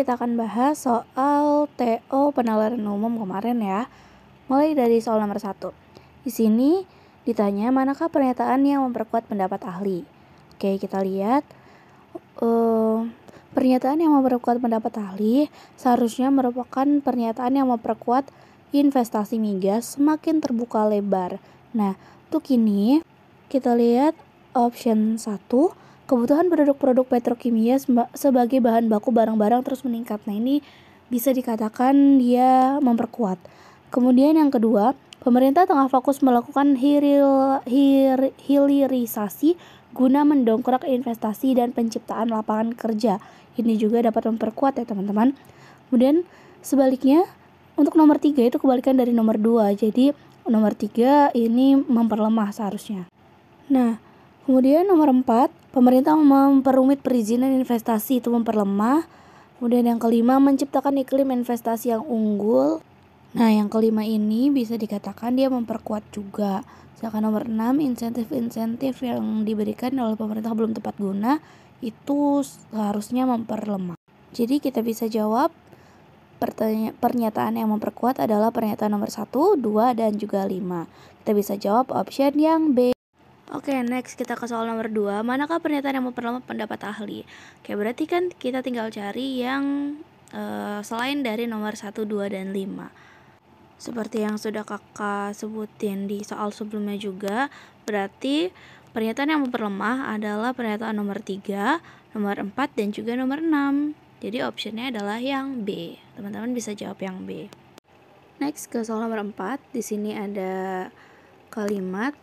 kita akan bahas soal TO penalaran umum kemarin ya. Mulai dari soal nomor 1. Di sini ditanya manakah pernyataan yang memperkuat pendapat ahli. Oke, kita lihat. Uh, pernyataan yang memperkuat pendapat ahli seharusnya merupakan pernyataan yang memperkuat investasi migas semakin terbuka lebar. Nah, untuk ini kita lihat option 1 kebutuhan produk-produk petrokimia sebagai bahan baku barang-barang terus meningkat. Nah, ini bisa dikatakan dia memperkuat. Kemudian yang kedua, pemerintah tengah fokus melakukan hiril, hir, hilirisasi guna mendongkrak investasi dan penciptaan lapangan kerja. Ini juga dapat memperkuat ya, teman-teman. Kemudian sebaliknya, untuk nomor tiga itu kebalikan dari nomor dua. Jadi, nomor tiga ini memperlemah seharusnya. Nah, Kemudian nomor 4, pemerintah memperumit perizinan investasi itu memperlemah. Kemudian yang kelima, menciptakan iklim investasi yang unggul. Nah, yang kelima ini bisa dikatakan dia memperkuat juga. Sedangkan nomor 6, insentif-insentif yang diberikan oleh pemerintah belum tepat guna itu seharusnya memperlemah. Jadi kita bisa jawab pernyataan yang memperkuat adalah pernyataan nomor 1, 2, dan juga 5. Kita bisa jawab option yang B. Oke, okay, next kita ke soal nomor 2. Manakah pernyataan yang memperlemah pendapat ahli? Oke, okay, berarti kan kita tinggal cari yang uh, selain dari nomor 1, 2, dan 5. Seperti yang sudah kakak sebutin di soal sebelumnya juga, berarti pernyataan yang memperlemah adalah pernyataan nomor 3, nomor 4, dan juga nomor 6. Jadi optionnya adalah yang B. Teman-teman bisa jawab yang B. Next ke soal nomor 4. Di sini ada kalimat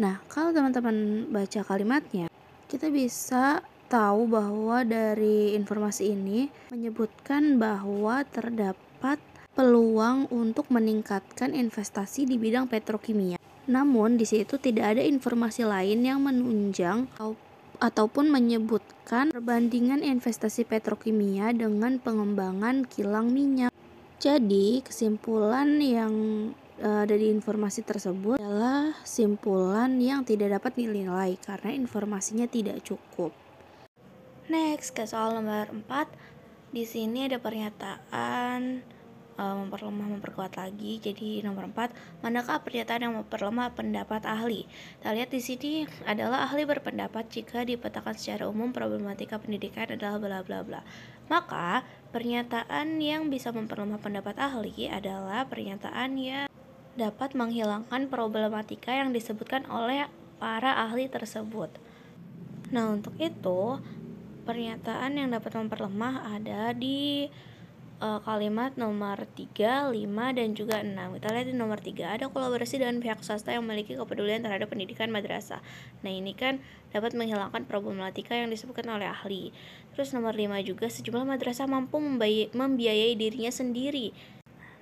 Nah, kalau teman-teman baca kalimatnya, kita bisa tahu bahwa dari informasi ini menyebutkan bahwa terdapat peluang untuk meningkatkan investasi di bidang petrokimia. Namun di situ tidak ada informasi lain yang menunjang ataupun menyebutkan perbandingan investasi petrokimia dengan pengembangan kilang minyak. Jadi, kesimpulan yang uh, dari informasi tersebut adalah simpulan yang tidak dapat dinilai karena informasinya tidak cukup. Next, ke soal nomor 4. Di sini ada pernyataan uh, memperlemah memperkuat lagi. Jadi nomor 4, manakah pernyataan yang memperlemah pendapat ahli? Kita lihat di sini adalah ahli berpendapat jika dipetakan secara umum problematika pendidikan adalah bla bla bla. Maka, pernyataan yang bisa memperlemah pendapat ahli adalah pernyataan yang dapat menghilangkan problematika yang disebutkan oleh para ahli tersebut. Nah, untuk itu, pernyataan yang dapat memperlemah ada di uh, kalimat nomor 3, 5, dan juga 6. Kita lihat di nomor 3 ada kolaborasi dengan pihak swasta yang memiliki kepedulian terhadap pendidikan madrasah. Nah, ini kan dapat menghilangkan problematika yang disebutkan oleh ahli. Terus nomor 5 juga sejumlah madrasah mampu membiayai dirinya sendiri.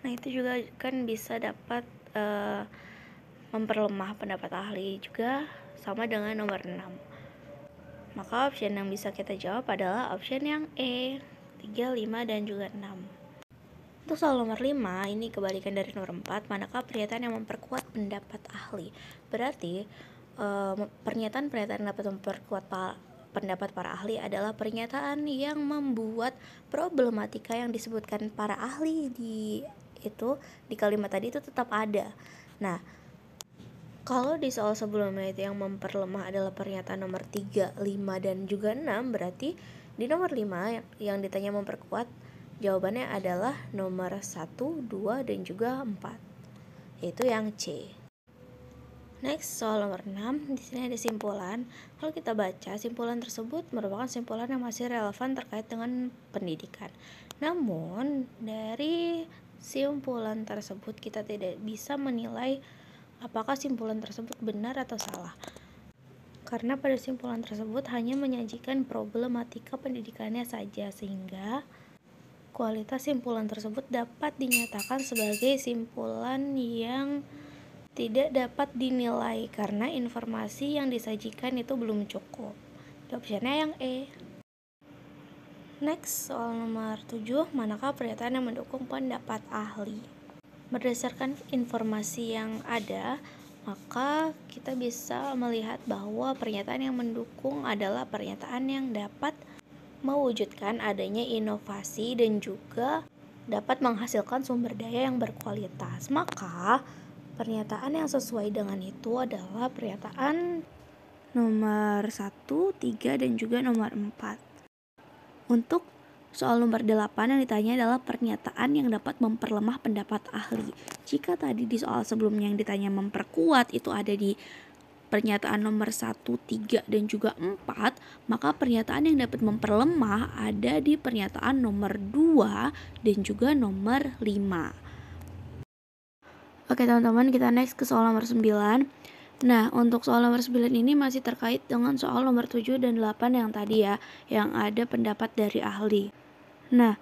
Nah, itu juga kan bisa dapat uh, memperlemah pendapat ahli juga sama dengan nomor 6. Maka option yang bisa kita jawab adalah option yang E, 3, 5, dan juga 6. Untuk soal nomor 5, ini kebalikan dari nomor 4, manakah pernyataan yang memperkuat pendapat ahli? Berarti, eh, pernyataan-pernyataan dapat memperkuat pendapat para ahli adalah pernyataan yang membuat problematika yang disebutkan para ahli di itu di kalimat tadi itu tetap ada. Nah, kalau di soal sebelumnya itu yang memperlemah adalah pernyataan nomor 3, 5, dan juga 6, berarti di nomor 5 yang ditanya memperkuat, jawabannya adalah nomor 1, 2, dan juga 4, yaitu yang C. Next, soal nomor 6, di sini ada simpulan. Kalau kita baca, simpulan tersebut merupakan simpulan yang masih relevan terkait dengan pendidikan. Namun, dari simpulan tersebut, kita tidak bisa menilai apakah simpulan tersebut benar atau salah. Karena pada simpulan tersebut hanya menyajikan problematika pendidikannya saja, sehingga kualitas simpulan tersebut dapat dinyatakan sebagai simpulan yang tidak dapat dinilai karena informasi yang disajikan itu belum cukup. Optionnya yang E. Next, soal nomor 7, manakah pernyataan yang mendukung pendapat ahli? Berdasarkan informasi yang ada, maka kita bisa melihat bahwa pernyataan yang mendukung adalah pernyataan yang dapat mewujudkan adanya inovasi dan juga dapat menghasilkan sumber daya yang berkualitas. Maka, pernyataan yang sesuai dengan itu adalah pernyataan nomor 1, 3, dan juga nomor 4. Untuk Soal nomor 8 yang ditanya adalah pernyataan yang dapat memperlemah pendapat ahli. Jika tadi di soal sebelumnya yang ditanya memperkuat itu ada di pernyataan nomor 1, 3, dan juga 4, maka pernyataan yang dapat memperlemah ada di pernyataan nomor 2 dan juga nomor 5. Oke teman-teman, kita next ke soal nomor 9. Nah, untuk soal nomor 9 ini masih terkait dengan soal nomor 7 dan 8 yang tadi ya, yang ada pendapat dari ahli. Nah,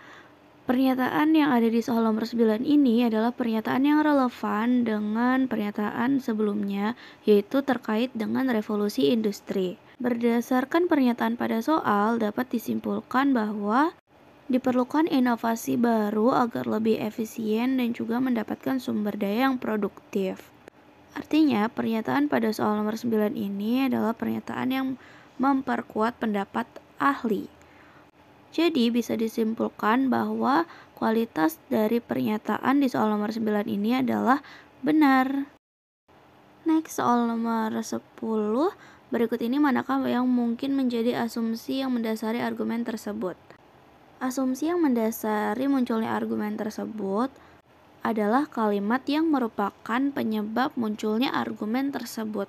pernyataan yang ada di soal nomor 9 ini adalah pernyataan yang relevan dengan pernyataan sebelumnya, yaitu terkait dengan revolusi industri. Berdasarkan pernyataan pada soal, dapat disimpulkan bahwa diperlukan inovasi baru agar lebih efisien dan juga mendapatkan sumber daya yang produktif. Artinya, pernyataan pada soal nomor 9 ini adalah pernyataan yang memperkuat pendapat ahli. Jadi bisa disimpulkan bahwa kualitas dari pernyataan di soal nomor 9 ini adalah benar. Next, soal nomor 10. Berikut ini manakah yang mungkin menjadi asumsi yang mendasari argumen tersebut? Asumsi yang mendasari munculnya argumen tersebut adalah kalimat yang merupakan penyebab munculnya argumen tersebut.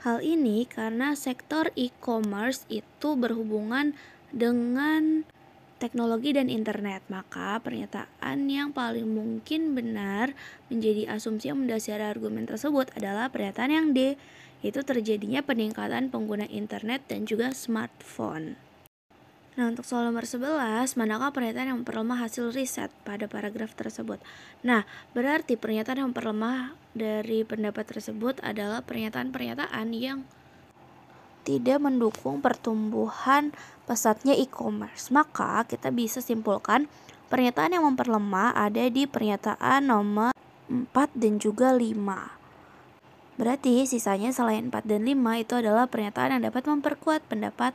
Hal ini karena sektor e-commerce itu berhubungan dengan teknologi dan internet, maka pernyataan yang paling mungkin benar menjadi asumsi yang mendasari argumen tersebut adalah pernyataan yang D, yaitu terjadinya peningkatan pengguna internet dan juga smartphone. Nah, untuk soal nomor 11, manakah pernyataan yang memperlemah hasil riset pada paragraf tersebut? Nah, berarti pernyataan yang memperlemah dari pendapat tersebut adalah pernyataan-pernyataan yang tidak mendukung pertumbuhan pesatnya e-commerce. Maka, kita bisa simpulkan pernyataan yang memperlemah ada di pernyataan nomor 4 dan juga 5. Berarti sisanya selain 4 dan 5 itu adalah pernyataan yang dapat memperkuat pendapat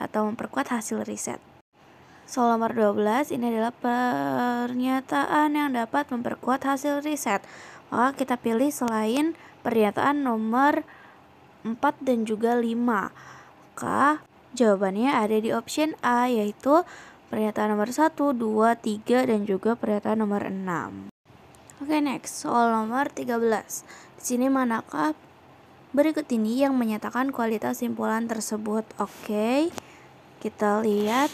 atau memperkuat hasil riset. Soal nomor 12 ini adalah pernyataan yang dapat memperkuat hasil riset. Maka kita pilih selain pernyataan nomor 4 dan juga 5. Maka jawabannya ada di option A yaitu pernyataan nomor 1, 2, 3 dan juga pernyataan nomor 6. Oke, okay, next. Soal nomor 13. Di sini manakah Berikut ini yang menyatakan kualitas simpulan tersebut. Oke, kita lihat.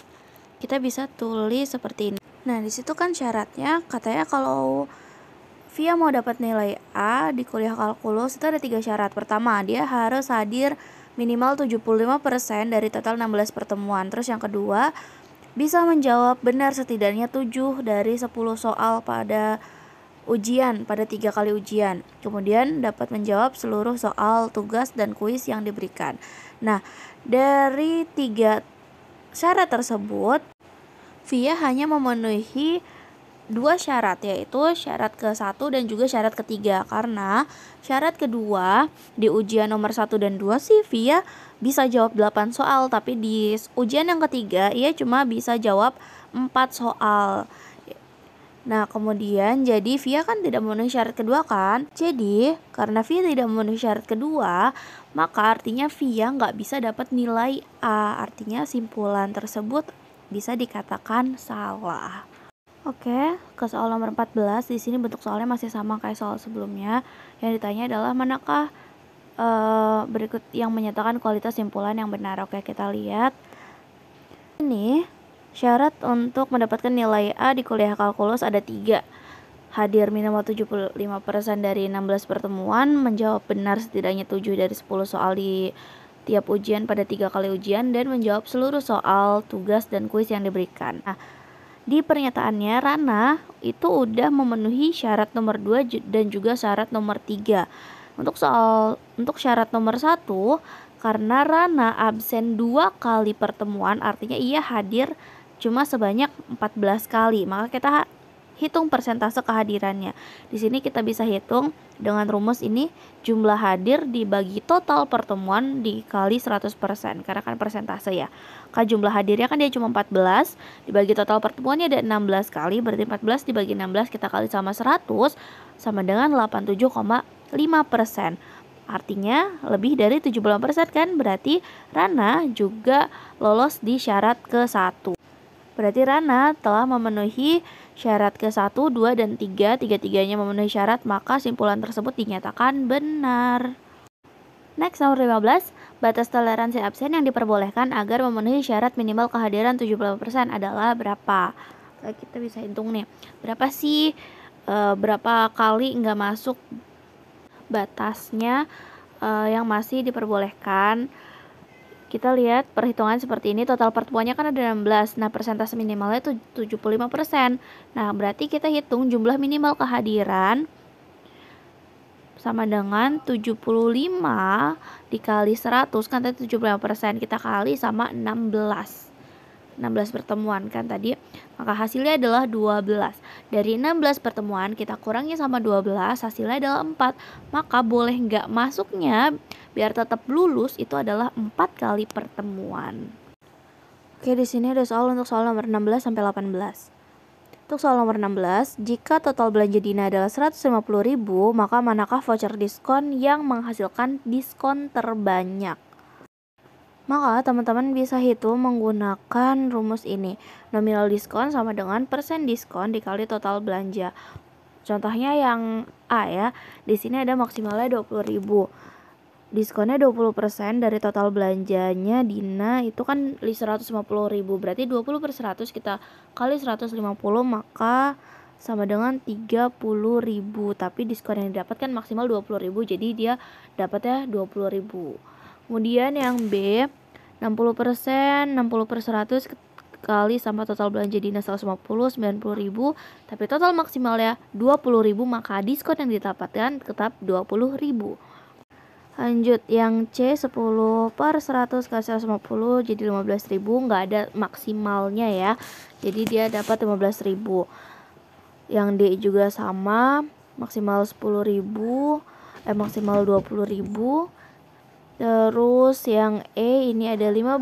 Kita bisa tulis seperti ini. Nah, disitu kan syaratnya katanya kalau Via mau dapat nilai A di kuliah kalkulus itu ada tiga syarat. Pertama, dia harus hadir minimal 75% dari total 16 pertemuan. Terus yang kedua, bisa menjawab benar setidaknya 7 dari 10 soal pada ujian pada tiga kali ujian. Kemudian dapat menjawab seluruh soal, tugas, dan kuis yang diberikan. Nah, dari tiga syarat tersebut, Via hanya memenuhi dua syarat yaitu syarat ke satu dan juga syarat ketiga karena syarat kedua di ujian nomor satu dan dua si Via bisa jawab delapan soal tapi di ujian yang ketiga ia cuma bisa jawab empat soal Nah, kemudian jadi Via kan tidak memenuhi syarat kedua kan? Jadi, karena Via tidak memenuhi syarat kedua, maka artinya Via nggak bisa dapat nilai A. Artinya simpulan tersebut bisa dikatakan salah. Oke, ke soal nomor 14. Di sini bentuk soalnya masih sama kayak soal sebelumnya. Yang ditanya adalah manakah e, berikut yang menyatakan kualitas simpulan yang benar. Oke, kita lihat. Ini Syarat untuk mendapatkan nilai A di kuliah kalkulus ada tiga. Hadir minimal 75% dari 16 pertemuan, menjawab benar setidaknya 7 dari 10 soal di tiap ujian pada tiga kali ujian, dan menjawab seluruh soal, tugas, dan kuis yang diberikan. Nah, di pernyataannya Rana itu udah memenuhi syarat nomor 2 dan juga syarat nomor 3. Untuk soal untuk syarat nomor satu karena Rana absen dua kali pertemuan artinya ia hadir cuma sebanyak 14 kali. Maka kita hitung persentase kehadirannya. Di sini kita bisa hitung dengan rumus ini jumlah hadir dibagi total pertemuan dikali 100% karena kan persentase ya. Kan jumlah hadirnya kan dia cuma 14 dibagi total pertemuannya ada 16 kali berarti 14 dibagi 16 kita kali sama 100 sama dengan 87,5%. Artinya lebih dari persen kan berarti Rana juga lolos di syarat ke satu Berarti Rana telah memenuhi syarat ke-1, 2, dan 3. Tiga-tiganya memenuhi syarat, maka simpulan tersebut dinyatakan benar. Next, nomor 15. Batas toleransi absen yang diperbolehkan agar memenuhi syarat minimal kehadiran 70% adalah berapa? Kita bisa hitung nih. Berapa sih e, berapa kali nggak masuk batasnya e, yang masih diperbolehkan? kita lihat perhitungan seperti ini total pertemuannya kan ada 16 nah persentase minimalnya itu 75% nah berarti kita hitung jumlah minimal kehadiran sama dengan 75 dikali 100 kan tadi 75% kita kali sama 16 16 pertemuan kan tadi maka hasilnya adalah 12 dari 16 pertemuan kita kurangnya sama 12 hasilnya adalah 4 maka boleh nggak masuknya biar tetap lulus itu adalah 4 kali pertemuan Oke di sini ada soal untuk soal nomor 16 sampai 18 untuk soal nomor 16, jika total belanja Dina adalah 150.000, maka manakah voucher diskon yang menghasilkan diskon terbanyak? Maka teman-teman bisa hitung menggunakan rumus ini. Nominal diskon sama dengan persen diskon dikali total belanja. Contohnya yang A ya, di sini ada maksimalnya 20.000. Diskonnya 20% dari total belanjanya Dina itu kan 150.000. Berarti 20 per 100 kita kali 150 maka sama dengan 30.000 tapi diskon yang didapatkan maksimal 20.000 jadi dia dapatnya 20.000 kemudian yang B 60% 60 per 100 kali sama total belanja dinas 150 90 ribu tapi total maksimalnya 20 ribu maka diskon yang didapatkan tetap 20 ribu lanjut yang C 10 per 100 kali 150 jadi 15 ribu nggak ada maksimalnya ya jadi dia dapat 15 ribu yang D juga sama maksimal 10 ribu eh maksimal 20 ribu Terus yang E ini ada 15%,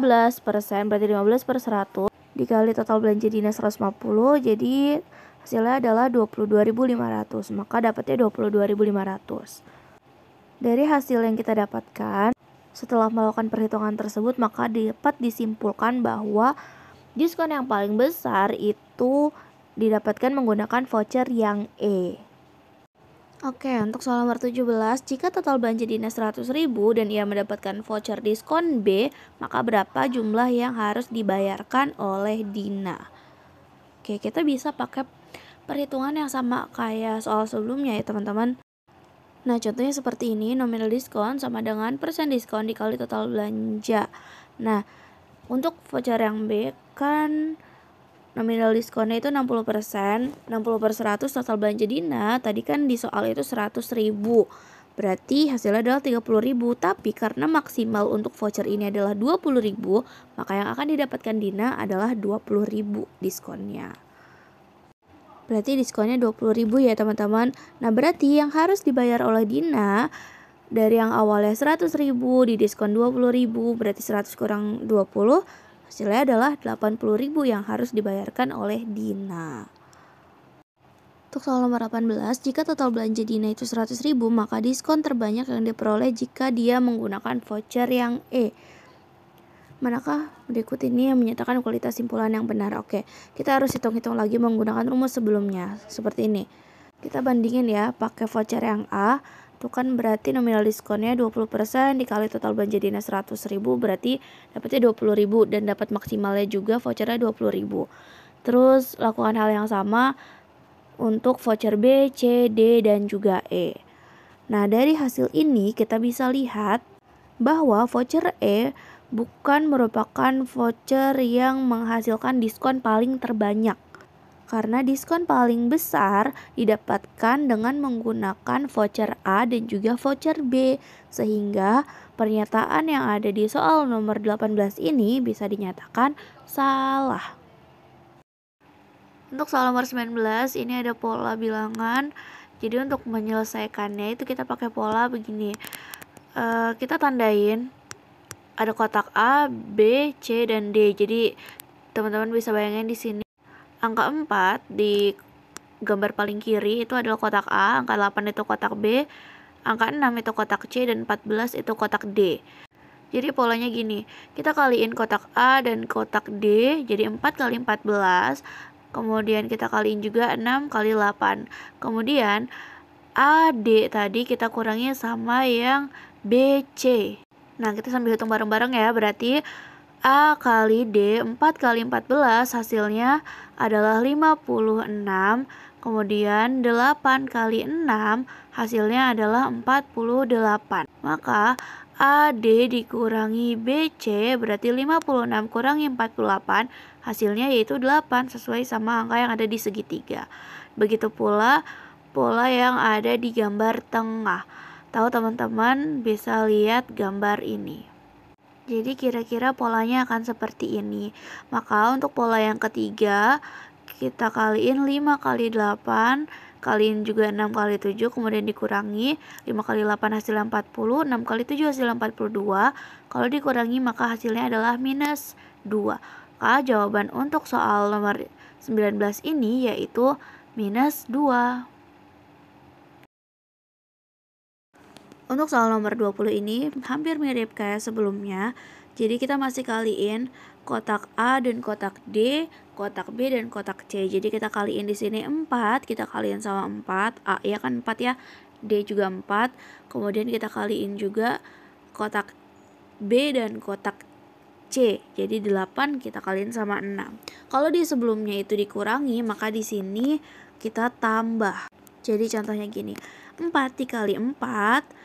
berarti 15 per 100 dikali total belanja dinas 150, jadi hasilnya adalah 22.500, maka dapatnya 22.500. Dari hasil yang kita dapatkan, setelah melakukan perhitungan tersebut, maka dapat disimpulkan bahwa diskon yang paling besar itu didapatkan menggunakan voucher yang E. Oke, untuk soal nomor 17, jika total belanja dinas 100 ribu dan ia mendapatkan voucher diskon B, maka berapa jumlah yang harus dibayarkan oleh Dina? Oke, kita bisa pakai perhitungan yang sama kayak soal sebelumnya ya teman-teman. Nah, contohnya seperti ini, nominal diskon sama dengan persen diskon dikali total belanja. Nah, untuk voucher yang B kan nominal diskonnya itu 60%, persen 60 per 100 total belanja Dina, tadi kan di soal itu 100 ribu. Berarti hasilnya adalah 30 ribu, tapi karena maksimal untuk voucher ini adalah 20 ribu, maka yang akan didapatkan Dina adalah 20 ribu diskonnya. Berarti diskonnya 20 ribu ya teman-teman. Nah berarti yang harus dibayar oleh Dina dari yang awalnya 100 ribu di diskon 20 ribu, berarti 100 kurang 20 Hasilnya adalah 80.000 yang harus dibayarkan oleh Dina. Untuk soal nomor 18, jika total belanja Dina itu 100.000, maka diskon terbanyak yang diperoleh jika dia menggunakan voucher yang E. Manakah berikut ini yang menyatakan kualitas simpulan yang benar? Oke, kita harus hitung-hitung lagi menggunakan rumus sebelumnya, seperti ini. Kita bandingin ya, pakai voucher yang A, itu kan berarti nominal diskonnya 20% dikali total belanja dinas 100 ribu berarti dapatnya 20 ribu dan dapat maksimalnya juga vouchernya 20 ribu terus lakukan hal yang sama untuk voucher B, C, D, dan juga E. Nah, dari hasil ini kita bisa lihat bahwa voucher E bukan merupakan voucher yang menghasilkan diskon paling terbanyak karena diskon paling besar didapatkan dengan menggunakan voucher A dan juga voucher B, sehingga pernyataan yang ada di soal nomor 18 ini bisa dinyatakan salah. Untuk soal nomor 19 ini ada pola bilangan. Jadi untuk menyelesaikannya itu kita pakai pola begini. E, kita tandain ada kotak A, B, C, dan D. Jadi teman-teman bisa bayangin di sini Angka 4 di gambar paling kiri itu adalah kotak A, angka 8 itu kotak B, angka 6 itu kotak C, dan 14 itu kotak D. Jadi polanya gini, kita kaliin kotak A dan kotak D, jadi 4 kali 14, kemudian kita kaliin juga 6 kali 8. Kemudian A, D tadi kita kurangi sama yang B, C. Nah, kita sambil hitung bareng-bareng ya, berarti A kali D 4 kali 14 hasilnya adalah 56 kemudian 8 kali 6 hasilnya adalah 48 maka AD dikurangi BC berarti 56 kurangi 48 hasilnya yaitu 8 sesuai sama angka yang ada di segitiga begitu pula pola yang ada di gambar tengah tahu teman-teman bisa lihat gambar ini jadi kira-kira polanya akan seperti ini. Maka untuk pola yang ketiga kita kaliin 5 kali 8 kaliin juga 6 kali 7 kemudian dikurangi 5 kali 8 hasilnya 40 6 kali 7 hasilnya 42 kalau dikurangi maka hasilnya adalah minus 2 maka jawaban untuk soal nomor 19 ini yaitu minus 2 Untuk soal nomor 20 ini hampir mirip kayak sebelumnya. Jadi kita masih kaliin kotak A dan kotak D, kotak B dan kotak C. Jadi kita kaliin di sini 4, kita kaliin sama 4. A ya kan 4 ya. D juga 4. Kemudian kita kaliin juga kotak B dan kotak C. Jadi 8 kita kaliin sama 6. Kalau di sebelumnya itu dikurangi, maka di sini kita tambah. Jadi contohnya gini. 4 dikali 4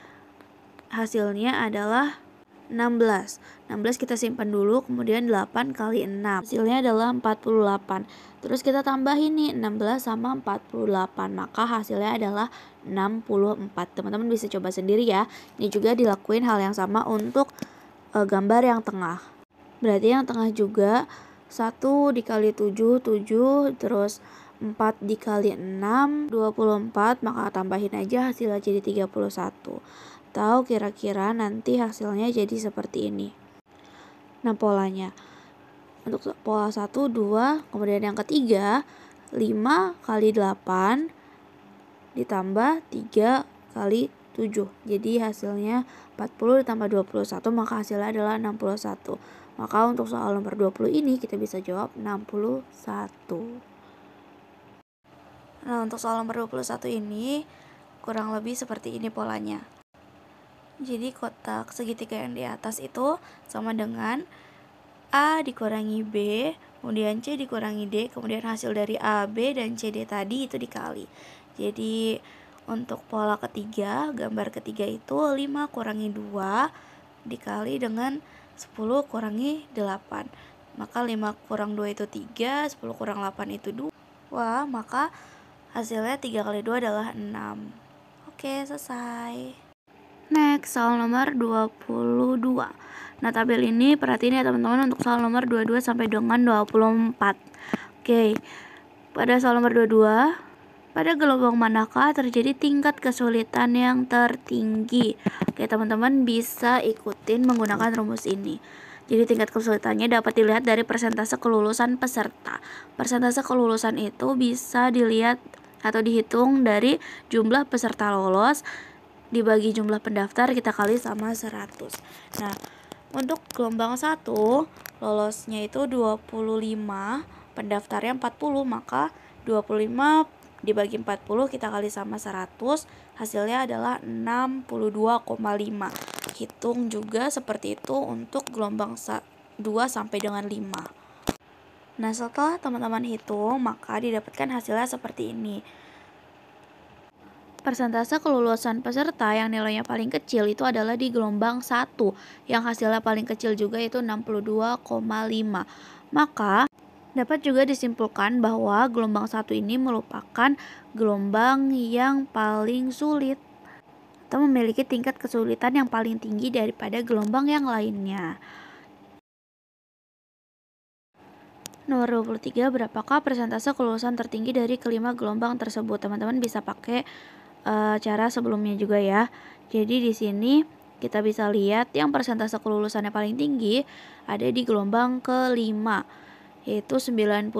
hasilnya adalah 16. 16 kita simpan dulu, kemudian 8 kali 6. Hasilnya adalah 48. Terus kita tambahin nih 16 sama 48, maka hasilnya adalah 64. Teman-teman bisa coba sendiri ya. Ini juga dilakuin hal yang sama untuk e, gambar yang tengah. Berarti yang tengah juga 1 dikali 7, 7, terus 4 dikali 6, 24, maka tambahin aja hasilnya jadi 31 tahu kira-kira nanti hasilnya jadi seperti ini. Nah, polanya. Untuk pola 1, 2, kemudian yang ketiga, 5 kali 8 ditambah 3 kali 7. Jadi hasilnya 40 ditambah 21 maka hasilnya adalah 61. Maka untuk soal nomor 20 ini kita bisa jawab 61. Nah, untuk soal nomor 21 ini kurang lebih seperti ini polanya. Jadi kotak segitiga yang di atas itu sama dengan A dikurangi B, kemudian C dikurangi D, kemudian hasil dari A, B, dan C, D tadi itu dikali. Jadi untuk pola ketiga, gambar ketiga itu 5 kurangi 2 dikali dengan 10 kurangi 8. Maka 5 kurang 2 itu 3, 10 kurang 8 itu 2. maka hasilnya 3 kali 2 adalah 6. Oke, selesai. Next, soal nomor 22. Nah, tabel ini perhatiin ya teman-teman untuk soal nomor 22 sampai dengan 24. Oke. Pada soal nomor 22, pada gelombang manakah terjadi tingkat kesulitan yang tertinggi? Oke, teman-teman bisa ikutin menggunakan rumus ini. Jadi tingkat kesulitannya dapat dilihat dari persentase kelulusan peserta. Persentase kelulusan itu bisa dilihat atau dihitung dari jumlah peserta lolos dibagi jumlah pendaftar kita kali sama 100. Nah, untuk gelombang 1 lolosnya itu 25, pendaftarnya 40, maka 25 dibagi 40 kita kali sama 100, hasilnya adalah 62,5 hitung juga seperti itu untuk gelombang 2 sampai dengan 5. Nah, setelah teman-teman hitung, maka didapatkan hasilnya seperti ini persentase kelulusan peserta yang nilainya paling kecil itu adalah di gelombang 1 yang hasilnya paling kecil juga itu 62,5. Maka dapat juga disimpulkan bahwa gelombang 1 ini merupakan gelombang yang paling sulit atau memiliki tingkat kesulitan yang paling tinggi daripada gelombang yang lainnya. Nomor 23, berapakah persentase kelulusan tertinggi dari kelima gelombang tersebut? Teman-teman bisa pakai uh, cara sebelumnya juga ya. Jadi di sini kita bisa lihat yang persentase kelulusannya paling tinggi ada di gelombang kelima yaitu 90%.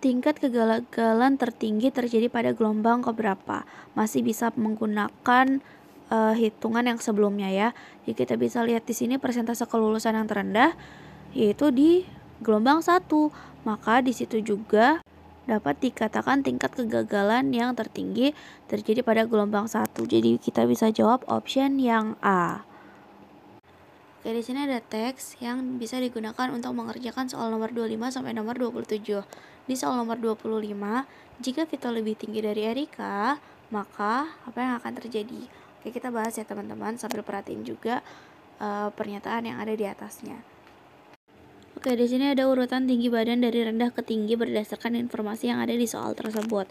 Tingkat kegagalan tertinggi terjadi pada gelombang keberapa? Masih bisa menggunakan uh, hitungan yang sebelumnya ya. Jadi kita bisa lihat di sini persentase kelulusan yang terendah yaitu di gelombang satu Maka di situ juga dapat dikatakan tingkat kegagalan yang tertinggi terjadi pada gelombang satu. Jadi kita bisa jawab option yang A. Oke, di sini ada teks yang bisa digunakan untuk mengerjakan soal nomor 25 sampai nomor 27. Di soal nomor 25, jika Vito lebih tinggi dari Erika, maka apa yang akan terjadi? Oke, kita bahas ya teman-teman sambil perhatiin juga uh, pernyataan yang ada di atasnya. Oke, di sini ada urutan tinggi badan dari rendah ke tinggi berdasarkan informasi yang ada di soal tersebut.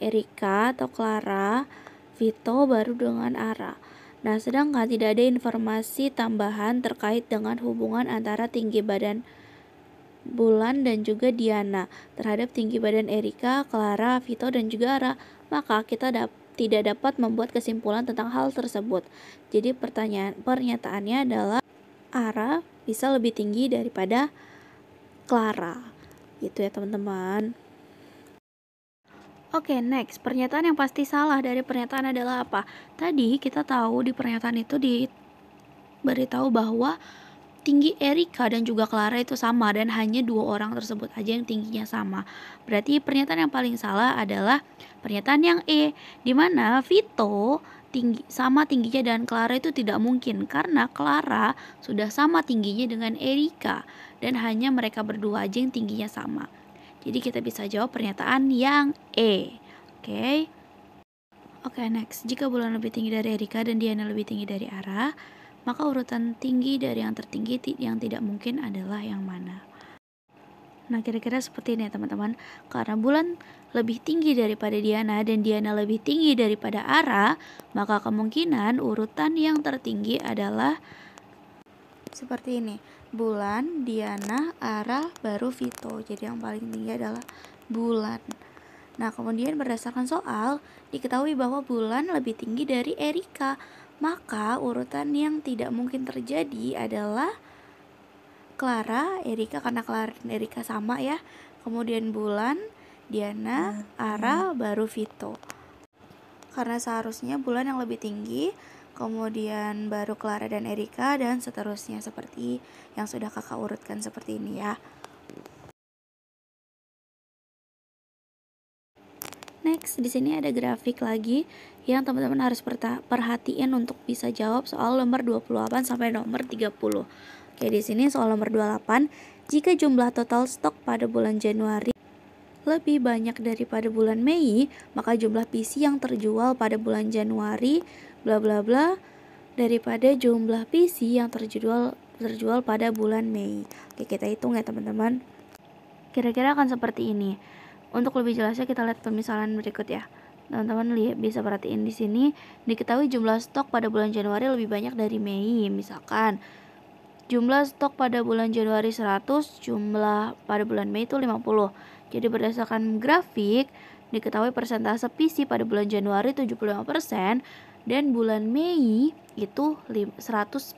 Erika atau Clara, Vito baru dengan Ara. Nah, sedangkan tidak ada informasi tambahan terkait dengan hubungan antara tinggi badan Bulan dan juga Diana terhadap tinggi badan Erika, Clara, Vito, dan juga Ara, maka kita dapat tidak dapat membuat kesimpulan tentang hal tersebut. Jadi pertanyaan pernyataannya adalah Ara bisa lebih tinggi daripada Clara. Gitu ya, teman-teman. Oke, okay, next. Pernyataan yang pasti salah dari pernyataan adalah apa? Tadi kita tahu di pernyataan itu diberitahu bahwa tinggi Erika dan juga Clara itu sama dan hanya dua orang tersebut aja yang tingginya sama. Berarti pernyataan yang paling salah adalah pernyataan yang E, di mana Vito tinggi sama tingginya dengan Clara itu tidak mungkin karena Clara sudah sama tingginya dengan Erika dan hanya mereka berdua aja yang tingginya sama. Jadi kita bisa jawab pernyataan yang E. Oke. Okay? Oke, okay, next. Jika bulan lebih tinggi dari Erika dan Diana lebih tinggi dari Ara, maka urutan tinggi dari yang tertinggi yang tidak mungkin adalah yang mana? Nah, kira-kira seperti ini ya, teman-teman. Karena bulan lebih tinggi daripada Diana dan Diana lebih tinggi daripada Ara, maka kemungkinan urutan yang tertinggi adalah seperti ini. Bulan, Diana, Ara, baru Vito. Jadi yang paling tinggi adalah bulan. Nah, kemudian berdasarkan soal, diketahui bahwa bulan lebih tinggi dari Erika. Maka urutan yang tidak mungkin terjadi adalah Clara, Erika karena Clara dan Erika sama ya. Kemudian Bulan, Diana, ah, Ara, iya. baru Vito. Karena seharusnya Bulan yang lebih tinggi, kemudian baru Clara dan Erika dan seterusnya seperti yang sudah Kakak urutkan seperti ini ya. Next, di sini ada grafik lagi yang teman-teman harus perhatiin untuk bisa jawab soal nomor 28 sampai nomor 30. Oke di sini soal nomor 28, jika jumlah total stok pada bulan Januari lebih banyak daripada bulan Mei, maka jumlah PC yang terjual pada bulan Januari bla bla bla daripada jumlah PC yang terjual terjual pada bulan Mei. Oke, kita hitung ya teman-teman. Kira-kira akan seperti ini. Untuk lebih jelasnya kita lihat permisalan berikut ya. Teman-teman lihat bisa perhatiin di sini diketahui jumlah stok pada bulan Januari lebih banyak dari Mei misalkan. Jumlah stok pada bulan Januari 100, jumlah pada bulan Mei itu 50. Jadi berdasarkan grafik, diketahui persentase PC pada bulan Januari 75% dan bulan Mei itu 100%.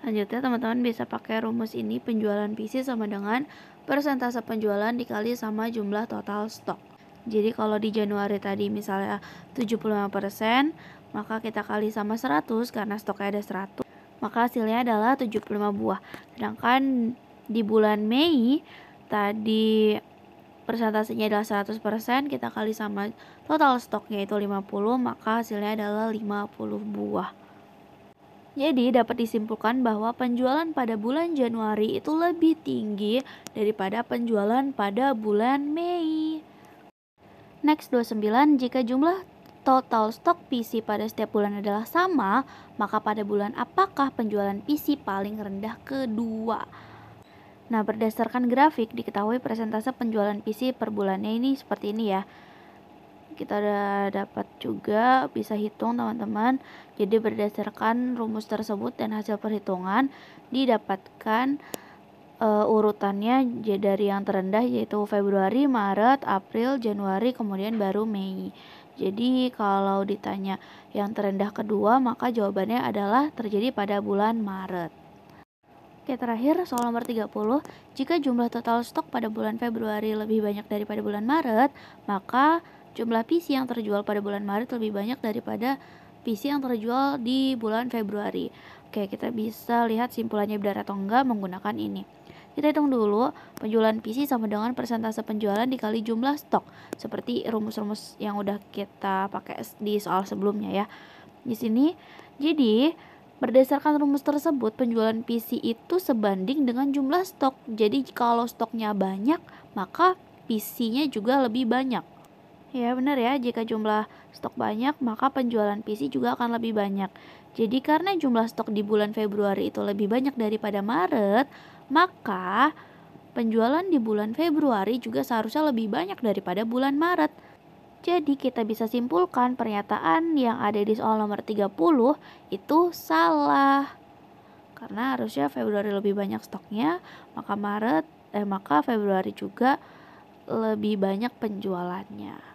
Selanjutnya teman-teman bisa pakai rumus ini penjualan PC sama dengan persentase penjualan dikali sama jumlah total stok. Jadi kalau di Januari tadi misalnya 75%, maka kita kali sama 100 karena stoknya ada 100 maka hasilnya adalah 75 buah. Sedangkan di bulan Mei tadi persentasenya adalah 100%, kita kali sama total stoknya itu 50, maka hasilnya adalah 50 buah. Jadi dapat disimpulkan bahwa penjualan pada bulan Januari itu lebih tinggi daripada penjualan pada bulan Mei. Next 29 jika jumlah total stok PC pada setiap bulan adalah sama, maka pada bulan apakah penjualan PC paling rendah kedua? Nah, berdasarkan grafik diketahui presentase penjualan PC per bulannya ini seperti ini ya. Kita udah dapat juga bisa hitung teman-teman. Jadi berdasarkan rumus tersebut dan hasil perhitungan didapatkan uh, urutannya dari yang terendah yaitu Februari, Maret, April, Januari, kemudian baru Mei. Jadi kalau ditanya yang terendah kedua maka jawabannya adalah terjadi pada bulan Maret. Oke terakhir soal nomor 30 Jika jumlah total stok pada bulan Februari lebih banyak daripada bulan Maret Maka jumlah PC yang terjual pada bulan Maret lebih banyak daripada PC yang terjual di bulan Februari Oke kita bisa lihat simpulannya benar atau enggak menggunakan ini kita hitung dulu penjualan PC sama dengan persentase penjualan dikali jumlah stok. Seperti rumus-rumus yang udah kita pakai di soal sebelumnya ya. Di sini jadi Berdasarkan rumus tersebut, penjualan PC itu sebanding dengan jumlah stok. Jadi kalau stoknya banyak, maka PC-nya juga lebih banyak. Ya benar ya, jika jumlah stok banyak, maka penjualan PC juga akan lebih banyak. Jadi karena jumlah stok di bulan Februari itu lebih banyak daripada Maret, maka penjualan di bulan Februari juga seharusnya lebih banyak daripada bulan Maret. Jadi kita bisa simpulkan pernyataan yang ada di soal nomor 30 itu salah. Karena harusnya Februari lebih banyak stoknya, maka Maret eh maka Februari juga lebih banyak penjualannya.